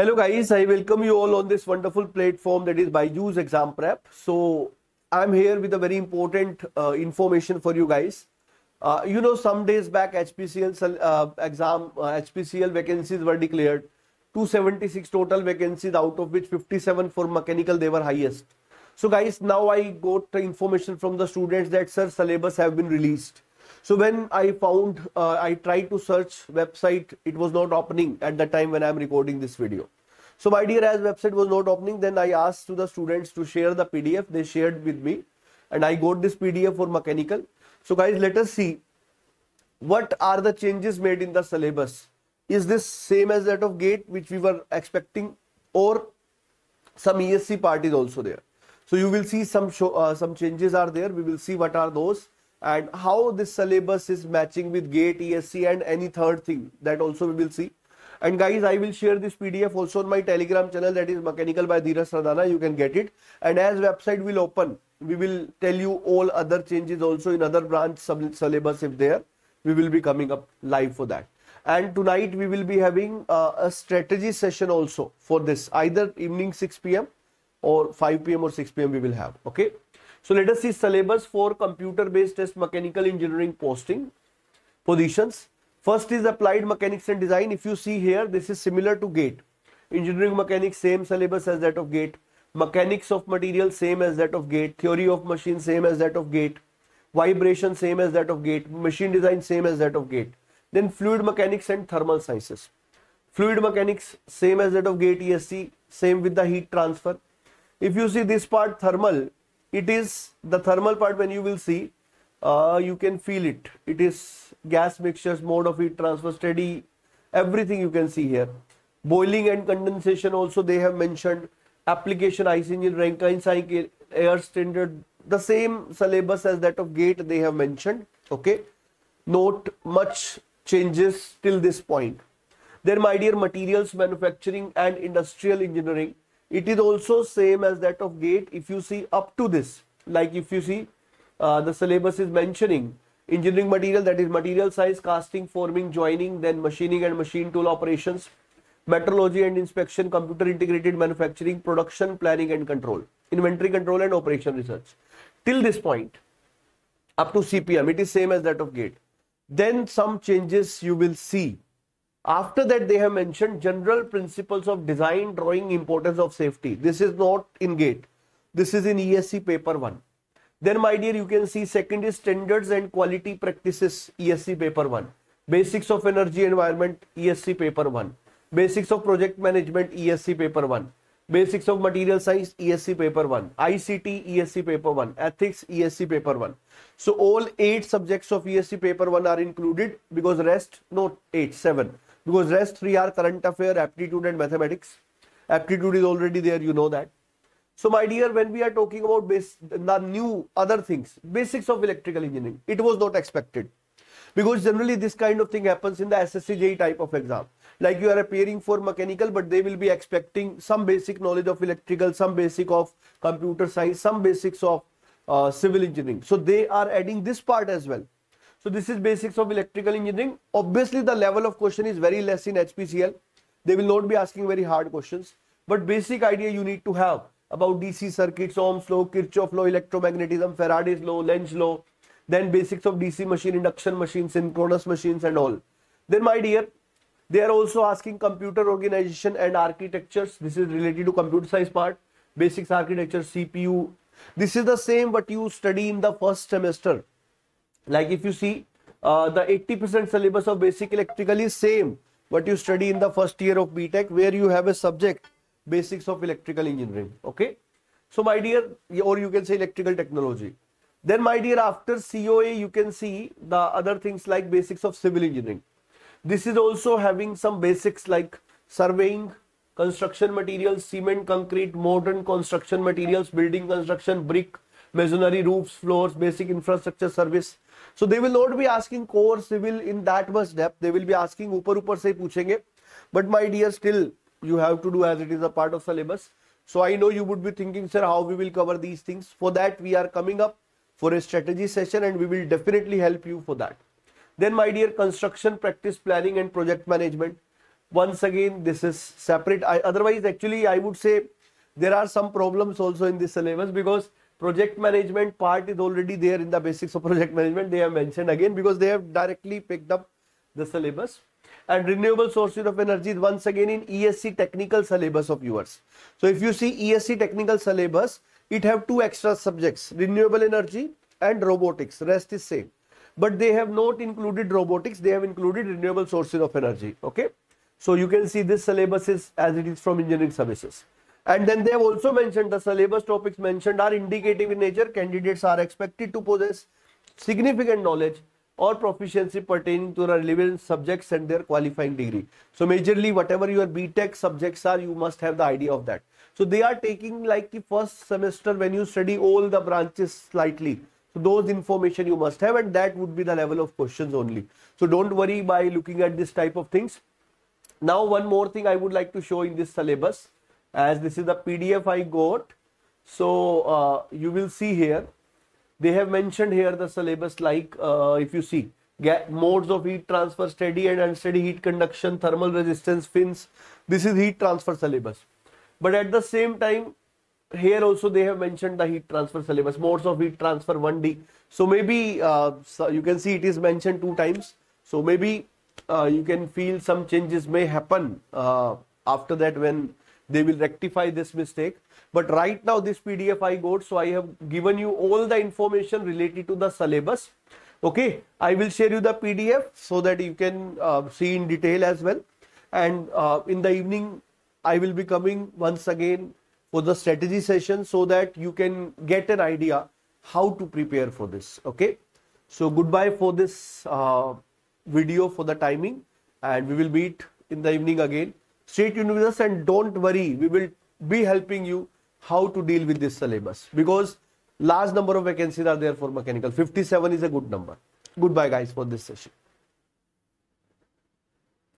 Hello guys, I welcome you all on this wonderful platform that is Byju's Exam Prep. So I'm here with a very important uh, information for you guys. Uh, you know, some days back HPCL uh, exam, HPCL uh, vacancies were declared. 276 total vacancies out of which 57 for mechanical they were highest. So guys, now I got information from the students that sir syllabus have been released. So when I found, uh, I tried to search website, it was not opening at the time when I'm recording this video. So my dear, as website was not opening, then I asked to the students to share the PDF. They shared with me and I got this PDF for mechanical. So guys, let us see what are the changes made in the syllabus. Is this same as that of GATE which we were expecting or some ESC part is also there. So you will see some show, uh, some changes are there. We will see what are those and how this syllabus is matching with GATE, ESC and any third thing that also we will see. And guys, I will share this PDF also on my Telegram channel that is Mechanical by Dheeraj Radhana. You can get it. And as website will open, we will tell you all other changes also in other branch syllabus if there. We will be coming up live for that. And tonight we will be having uh, a strategy session also for this either evening 6 p.m. or 5 p.m. or 6 p.m. we will have. Okay. So let us see syllabus for computer-based test mechanical engineering posting positions. First is applied mechanics and design. If you see here, this is similar to GATE. Engineering mechanics, same syllabus as that of GATE. Mechanics of material, same as that of GATE. Theory of machine, same as that of GATE. Vibration, same as that of GATE. Machine design, same as that of GATE. Then fluid mechanics and thermal sciences. Fluid mechanics, same as that of GATE ESC, same with the heat transfer. If you see this part, thermal, it is the thermal part when you will see uh, you can feel it it is gas mixtures mode of heat transfer steady everything you can see here boiling and condensation also they have mentioned application ice engine rankine cycle air standard the same syllabus as that of gate they have mentioned okay note much changes till this point then my dear materials manufacturing and industrial engineering it is also same as that of gate if you see up to this like if you see uh, the syllabus is mentioning engineering material that is material size casting forming joining then machining and machine tool operations metrology and inspection computer integrated manufacturing production planning and control inventory control and operation research till this point up to cpm it is same as that of gate then some changes you will see after that, they have mentioned general principles of design, drawing, importance of safety. This is not in GATE. This is in ESC paper 1. Then, my dear, you can see secondary standards and quality practices, ESC paper 1. Basics of energy environment, ESC paper 1. Basics of project management, ESC paper 1. Basics of material science, ESC paper 1. ICT, ESC paper 1. Ethics, ESC paper 1. So, all 8 subjects of ESC paper 1 are included because rest, not 8, 7 because rest three are current affair, aptitude and mathematics. Aptitude is already there, you know that. So my dear, when we are talking about base, the new other things, basics of electrical engineering, it was not expected. Because generally this kind of thing happens in the SSCJ type of exam. Like you are appearing for mechanical, but they will be expecting some basic knowledge of electrical, some basic of computer science, some basics of uh, civil engineering. So they are adding this part as well. So this is basics of electrical engineering. Obviously, the level of question is very less in HPCL. They will not be asking very hard questions. But basic idea you need to have about DC circuits, Ohm's law, Kirchhoff law, electromagnetism, Faraday's law, Lenz's law, then basics of DC machine, induction machine, synchronous machines and all. Then my dear, they are also asking computer organization and architectures. This is related to computer science part, basics architecture, CPU. This is the same what you study in the first semester. Like if you see, uh, the 80% syllabus of basic electrical is same what you study in the first year of btech where you have a subject basics of electrical engineering. Okay. So my dear, or you can say electrical technology. Then my dear, after COA, you can see the other things like basics of civil engineering. This is also having some basics like surveying, construction materials, cement, concrete, modern construction materials, building construction, brick, masonry, roofs, floors, basic infrastructure service. So they will not be asking core civil in that much depth. They will be asking upper ऊपर से Puchenge, But my dear, still you have to do as it is a part of syllabus. So I know you would be thinking, sir, how we will cover these things. For that, we are coming up for a strategy session and we will definitely help you for that. Then my dear, construction practice planning and project management. Once again, this is separate. I, otherwise, actually, I would say there are some problems also in this syllabus because project management part is already there in the basics of project management. They have mentioned again because they have directly picked up the syllabus. And renewable sources of energy once again in ESC technical syllabus of yours. So if you see ESC technical syllabus, it have two extra subjects, renewable energy and robotics. Rest is same. But they have not included robotics. They have included renewable sources of energy. Okay. So you can see this syllabus is as it is from engineering services. And then they have also mentioned the syllabus topics mentioned are indicative in nature. Candidates are expected to possess significant knowledge or proficiency pertaining to relevant subjects and their qualifying degree. So majorly whatever your BTEC subjects are, you must have the idea of that. So they are taking like the first semester when you study all the branches slightly. So those information you must have and that would be the level of questions only. So don't worry by looking at this type of things. Now one more thing I would like to show in this syllabus as this is the PDF I got. So uh, you will see here, they have mentioned here the syllabus like uh, if you see modes of heat transfer, steady and unsteady heat conduction, thermal resistance, fins. This is heat transfer syllabus. But at the same time, here also they have mentioned the heat transfer syllabus, modes of heat transfer 1D. So maybe uh, so you can see it is mentioned two times. So maybe uh, you can feel some changes may happen uh, after that when they will rectify this mistake but right now this pdf i got so i have given you all the information related to the syllabus okay i will share you the pdf so that you can uh, see in detail as well and uh, in the evening i will be coming once again for the strategy session so that you can get an idea how to prepare for this okay so goodbye for this uh, video for the timing and we will meet in the evening again state universities and don't worry we will be helping you how to deal with this syllabus because large number of vacancies are there for mechanical 57 is a good number goodbye guys for this session